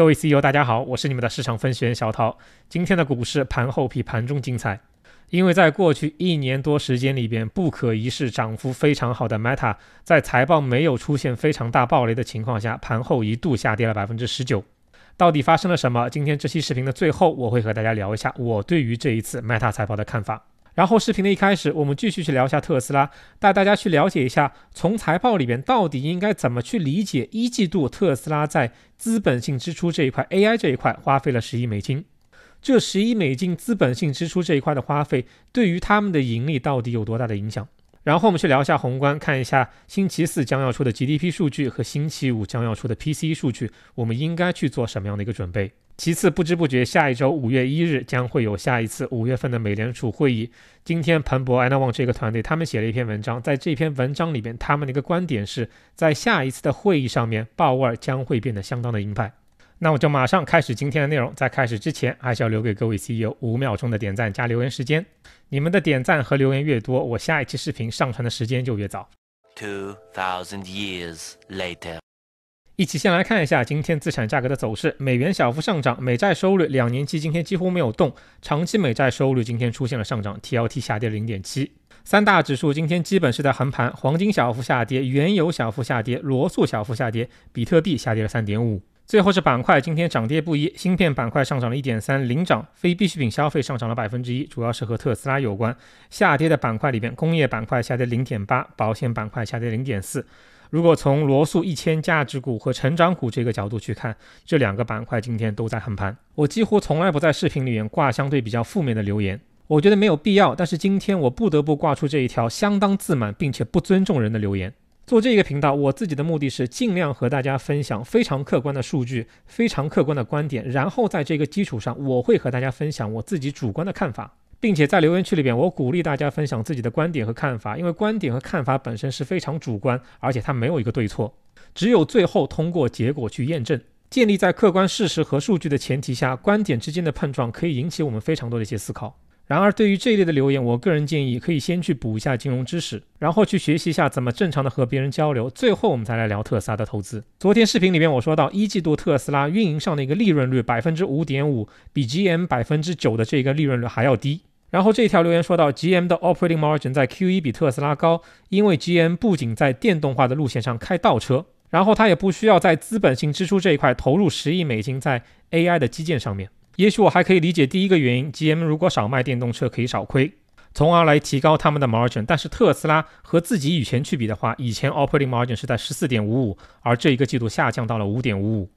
各位 CEO，大家好，我是你们的市场分析员小涛。今天的股市盘后比盘中精彩，因为在过去一年多时间里边不可一世涨幅非常好的 Meta，在财报没有出现非常大暴雷的情况下，盘后一度下跌了百分之十九。到底发生了什么？今天这期视频的最后，我会和大家聊一下我对于这一次 Meta 财报的看法。然后视频的一开始，我们继续去聊一下特斯拉，带大家去了解一下，从财报里边到底应该怎么去理解一季度特斯拉在资本性支出这一块，AI 这一块花费了十亿美金。这十亿美金资本性支出这一块的花费，对于他们的盈利到底有多大的影响？然后我们去聊一下宏观，看一下星期四将要出的 GDP 数据和星期五将要出的 PCE 数据，我们应该去做什么样的一个准备？其次，不知不觉下一周五月一日将会有下一次五月份的美联储会议。今天彭博 a n a 这个团队他们写了一篇文章，在这篇文章里面他们的一个观点是在下一次的会议上面，鲍威尔将会变得相当的鹰派。那我就马上开始今天的内容。在开始之前，还是要留给各位 CEO 五秒钟的点赞加留言时间。你们的点赞和留言越多，我下一期视频上传的时间就越早。Two thousand years later，一起先来看一下今天资产价格的走势。美元小幅上涨，美债收率两年期今天几乎没有动，长期美债收率今天出现了上涨，TLT 下跌零0.7。三大指数今天基本是在横盘，黄金小幅下跌，原油小幅下跌，罗素小幅下跌，比特币下跌了3.5。最后是板块，今天涨跌不一。芯片板块上涨了一点三，领涨；非必需品消费上涨了百分之一，主要是和特斯拉有关。下跌的板块里边，工业板块下跌零点八，保险板块下跌零点四。如果从罗素一千价值股和成长股这个角度去看，这两个板块今天都在横盘。我几乎从来不在视频里面挂相对比较负面的留言，我觉得没有必要。但是今天我不得不挂出这一条相当自满并且不尊重人的留言。做这一个频道，我自己的目的是尽量和大家分享非常客观的数据、非常客观的观点，然后在这个基础上，我会和大家分享我自己主观的看法，并且在留言区里边，我鼓励大家分享自己的观点和看法，因为观点和看法本身是非常主观，而且它没有一个对错，只有最后通过结果去验证。建立在客观事实和数据的前提下，观点之间的碰撞可以引起我们非常多的一些思考。然而，对于这一类的留言，我个人建议可以先去补一下金融知识，然后去学习一下怎么正常的和别人交流，最后我们再来聊特斯拉的投资。昨天视频里面我说到，一季度特斯拉运营上的一个利润率百分之五点五，比 GM 百分之九的这个利润率还要低。然后这条留言说到，GM 的 operating margin 在 Q1 比特斯拉高，因为 GM 不仅在电动化的路线上开倒车，然后它也不需要在资本性支出这一块投入十亿美金在 AI 的基建上面。也许我还可以理解第一个原因，GM 如果少卖电动车可以少亏，从而来提高他们的 margin。但是特斯拉和自己以前去比的话，以前 operating margin 是在十四点五五，而这一个季度下降到了五点五五。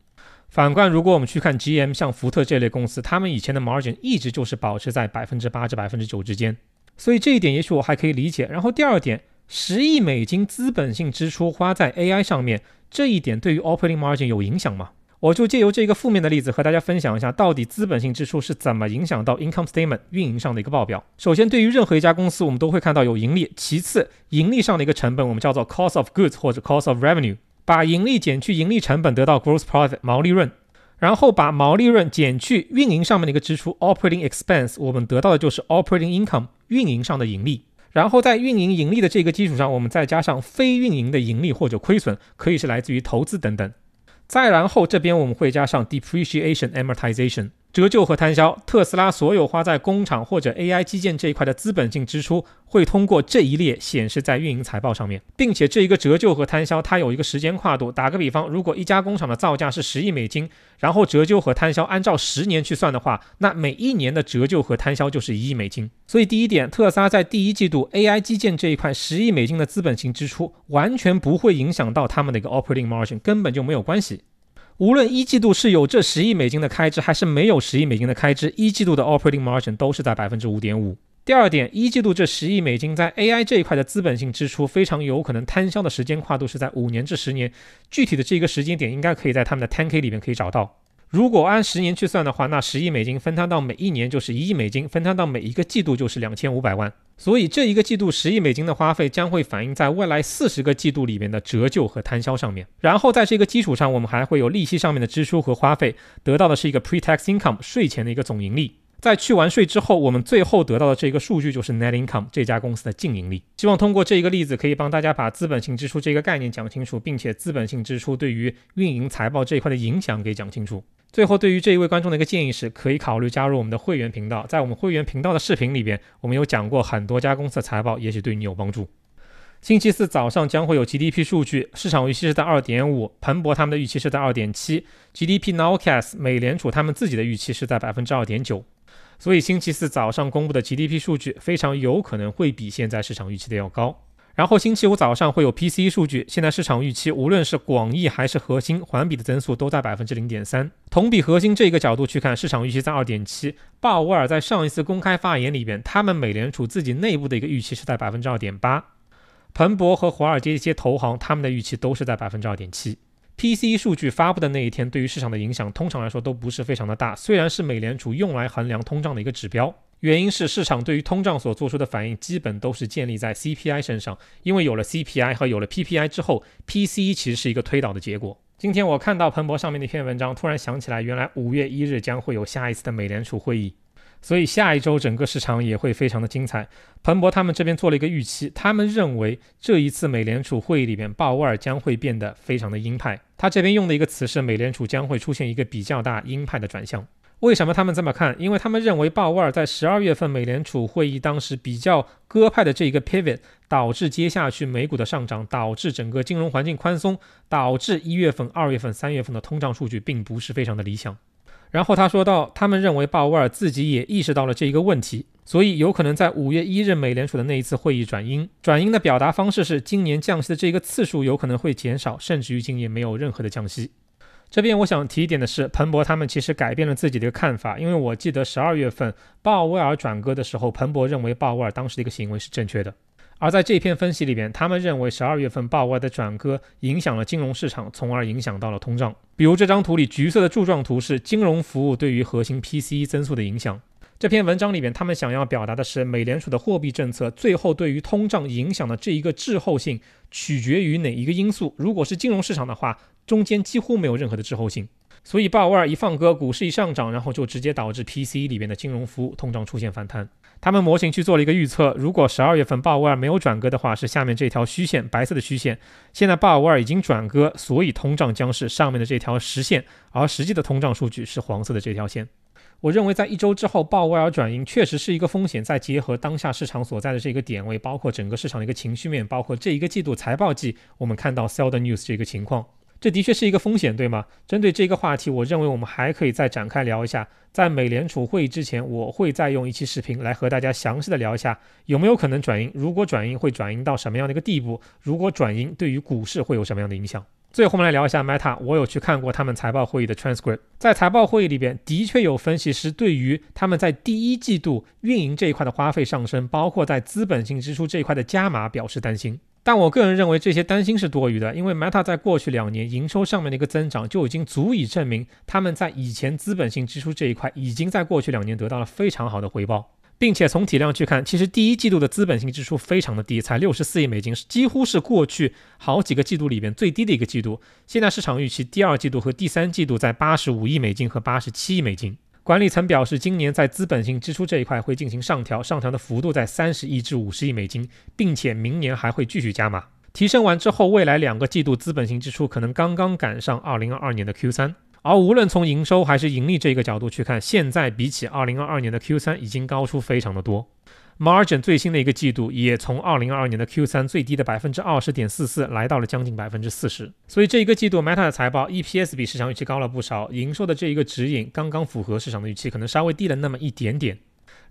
反观如果我们去看 GM，像福特这类公司，他们以前的 margin 一直就是保持在百分之八至百分之九之间。所以这一点也许我还可以理解。然后第二点，十亿美金资本性支出花在 AI 上面，这一点对于 operating margin 有影响吗？我就借由这个负面的例子和大家分享一下，到底资本性支出是怎么影响到 income statement 运营上的一个报表。首先，对于任何一家公司，我们都会看到有盈利。其次，盈利上的一个成本，我们叫做 cost of goods 或者 cost of revenue，把盈利减去盈利成本，得到 gross profit 毛利润。然后把毛利润减去运营上面的一个支出 operating expense，我们得到的就是 operating income 运营上的盈利。然后在运营盈利的这个基础上，我们再加上非运营的盈利或者亏损，可以是来自于投资等等。再然后这边我们会加上 depreciation amortization，折旧和摊销。特斯拉所有花在工厂或者 AI 基建这一块的资本性支出，会通过这一列显示在运营财报上面。并且这一个折旧和摊销它有一个时间跨度。打个比方，如果一家工厂的造价是十亿美金，然后折旧和摊销按照十年去算的话，那每一年的折旧和摊销就是一亿美金。所以第一点，特斯拉在第一季度 AI 基建这一块十亿美金的资本性支出，完全不会影响到他们的一个 operating margin，根本就没有关系。无论一季度是有这十亿美金的开支，还是没有十亿美金的开支，一季度的 operating margin 都是在百分之五点五。第二点，一季度这十亿美金在 AI 这一块的资本性支出，非常有可能摊销的时间跨度是在五年至十年，具体的这一个时间点应该可以在他们的 10K 里面可以找到。如果按十年去算的话，那十亿美金分摊到每一年就是一亿美金，分摊到每一个季度就是两千五百万。所以这一个季度十亿美金的花费将会反映在未来四十个季度里面的折旧和摊销上面。然后在这个基础上，我们还会有利息上面的支出和花费，得到的是一个 pre-tax income 税前的一个总盈利。在去完税之后，我们最后得到的这个数据就是 net income 这家公司的净盈利。希望通过这一个例子，可以帮大家把资本性支出这个概念讲清楚，并且资本性支出对于运营财报这一块的影响给讲清楚。最后，对于这一位观众的一个建议是，可以考虑加入我们的会员频道。在我们会员频道的视频里边，我们有讲过很多家公司的财报，也许对你有帮助。星期四早上将会有 GDP 数据，市场预期是在二点五，彭博他们的预期是在二点七，GDP Nowcast，美联储他们自己的预期是在百分之二点九。所以星期四早上公布的 GDP 数据非常有可能会比现在市场预期的要高。然后星期五早上会有 PCE 数据，现在市场预期无论是广义还是核心环比的增速都在百分之零点三，同比核心这一个角度去看，市场预期在二点七。鲍威尔在上一次公开发言里边，他们美联储自己内部的一个预期是在百分之二点八，彭博和华尔街一些投行他们的预期都是在百分之二点七。PCE 数据发布的那一天，对于市场的影响通常来说都不是非常的大，虽然是美联储用来衡量通胀的一个指标。原因是市场对于通胀所做出的反应，基本都是建立在 CPI 身上，因为有了 CPI 和有了 PPI 之后，PCE 其实是一个推导的结果。今天我看到彭博上面的一篇文章，突然想起来，原来五月一日将会有下一次的美联储会议。所以下一周整个市场也会非常的精彩。彭博他们这边做了一个预期，他们认为这一次美联储会议里面鲍威尔将会变得非常的鹰派。他这边用的一个词是美联储将会出现一个比较大鹰派的转向。为什么他们这么看？因为他们认为鲍威尔在十二月份美联储会议当时比较鸽派的这一个 pivot，导致接下去美股的上涨，导致整个金融环境宽松，导致一月份、二月份、三月份的通胀数据并不是非常的理想。然后他说到，他们认为鲍威尔自己也意识到了这一个问题，所以有可能在五月一日美联储的那一次会议转鹰，转鹰的表达方式是今年降息的这个次数有可能会减少，甚至于今年没有任何的降息。这边我想提一点的是，彭博他们其实改变了自己的一个看法，因为我记得十二月份鲍威尔转鸽的时候，彭博认为鲍威尔当时的一个行为是正确的。而在这篇分析里边，他们认为十二月份鲍威尔的转割影响了金融市场，从而影响到了通胀。比如这张图里，橘色的柱状图是金融服务对于核心 PCE 增速的影响。这篇文章里边，他们想要表达的是，美联储的货币政策最后对于通胀影响的这一个滞后性，取决于哪一个因素？如果是金融市场的话，中间几乎没有任何的滞后性。所以鲍威尔一放歌，股市一上涨，然后就直接导致 PCE 里边的金融服务通胀出现反弹。他们模型去做了一个预测，如果十二月份鲍威尔没有转割的话，是下面这条虚线，白色的虚线。现在鲍威尔已经转割，所以通胀将是上面的这条实线，而实际的通胀数据是黄色的这条线。我认为在一周之后鲍威尔转阴确实是一个风险，再结合当下市场所在的这个点位，包括整个市场的一个情绪面，包括这一个季度财报季，我们看到 s e l l t h e News 这个情况。这的确是一个风险，对吗？针对这个话题，我认为我们还可以再展开聊一下。在美联储会议之前，我会再用一期视频来和大家详细的聊一下，有没有可能转阴？如果转阴，会转阴到什么样的一个地步？如果转阴，对于股市会有什么样的影响？最后，我们来聊一下 Meta。我有去看过他们财报会议的 transcript，在财报会议里边，的确有分析师对于他们在第一季度运营这一块的花费上升，包括在资本性支出这一块的加码表示担心。但我个人认为这些担心是多余的，因为 Meta 在过去两年营收上面的一个增长就已经足以证明他们在以前资本性支出这一块已经在过去两年得到了非常好的回报，并且从体量去看，其实第一季度的资本性支出非常的低，才六十四亿美金，是几乎是过去好几个季度里边最低的一个季度。现在市场预期第二季度和第三季度在八十五亿美金和八十七亿美金。管理层表示，今年在资本性支出这一块会进行上调，上调的幅度在三十亿至五十亿美金，并且明年还会继续加码。提升完之后，未来两个季度资本性支出可能刚刚赶上二零二二年的 Q 三。而无论从营收还是盈利这个角度去看，现在比起二零二二年的 Q 三已经高出非常的多。Margin 最新的一个季度也从2022年的 Q3 最低的百分之二十点四四，来到了将近百分之四十。所以这一个季度 Meta 的财报 EPS 比市场预期高了不少，营收的这一个指引刚刚符合市场的预期，可能稍微低了那么一点点。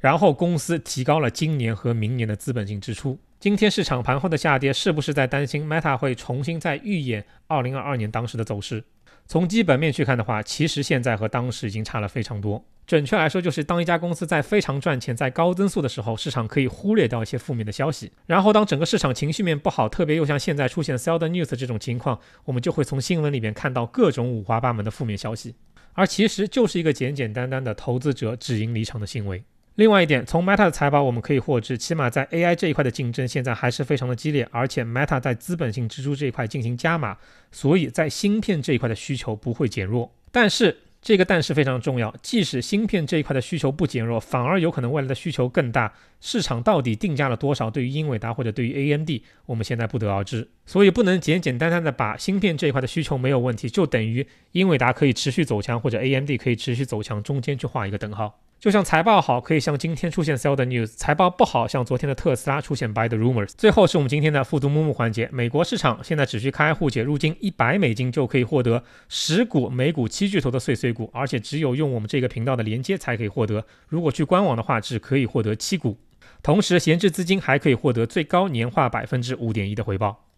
然后公司提高了今年和明年的资本性支出。今天市场盘后的下跌，是不是在担心 Meta 会重新再预演2022年当时的走势？从基本面去看的话，其实现在和当时已经差了非常多。准确来说，就是当一家公司在非常赚钱、在高增速的时候，市场可以忽略掉一些负面的消息。然后，当整个市场情绪面不好，特别又像现在出现 s e l d o e news” 这种情况，我们就会从新闻里面看到各种五花八门的负面消息。而其实就是一个简简单单的投资者止盈离场的行为。另外一点，从 Meta 的财报我们可以获知，起码在 AI 这一块的竞争现在还是非常的激烈，而且 Meta 在资本性支出这一块进行加码，所以在芯片这一块的需求不会减弱。但是，这个但是非常重要，即使芯片这一块的需求不减弱，反而有可能未来的需求更大。市场到底定价了多少，对于英伟达或者对于 A M D，我们现在不得而知。所以不能简简单单的把芯片这一块的需求没有问题，就等于英伟达可以持续走强或者 A M D 可以持续走强，中间去画一个等号。就像财报好，可以像今天出现 sell 的 news；财报不好，像昨天的特斯拉出现 b y the rumors。最后是我们今天的复读木木环节。美国市场现在只需开户且入金一百美金，就可以获得十股美股七巨头的碎碎股，而且只有用我们这个频道的连接才可以获得。如果去官网的话，只可以获得七股。同时，闲置资金还可以获得最高年化百分之五点一的回报。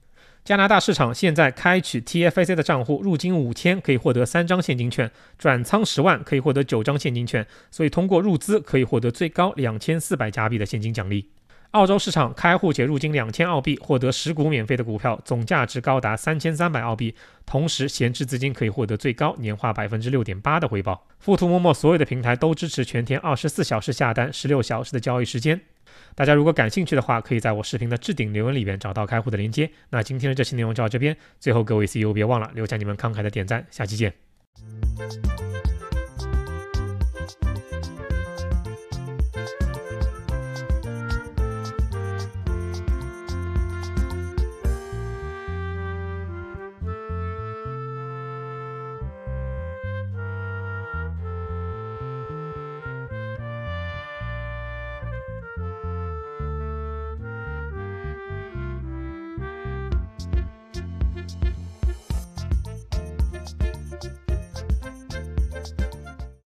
加拿大市场现在开取 TFAC 的账户，入金五千可以获得三张现金券，转仓十万可以获得九张现金券，所以通过入资可以获得最高两千四百加币的现金奖励。澳洲市场开户且入金两千澳币，获得十股免费的股票，总价值高达三千三百澳币，同时闲置资金可以获得最高年化百分之六点八的回报。附图默默所有的平台都支持全天二十四小时下单，十六小时的交易时间。大家如果感兴趣的话，可以在我视频的置顶留言里边找到开户的链接。那今天的这期内容就到这边，最后各位 c e o 别忘了留下你们慷慨的点赞，下期见。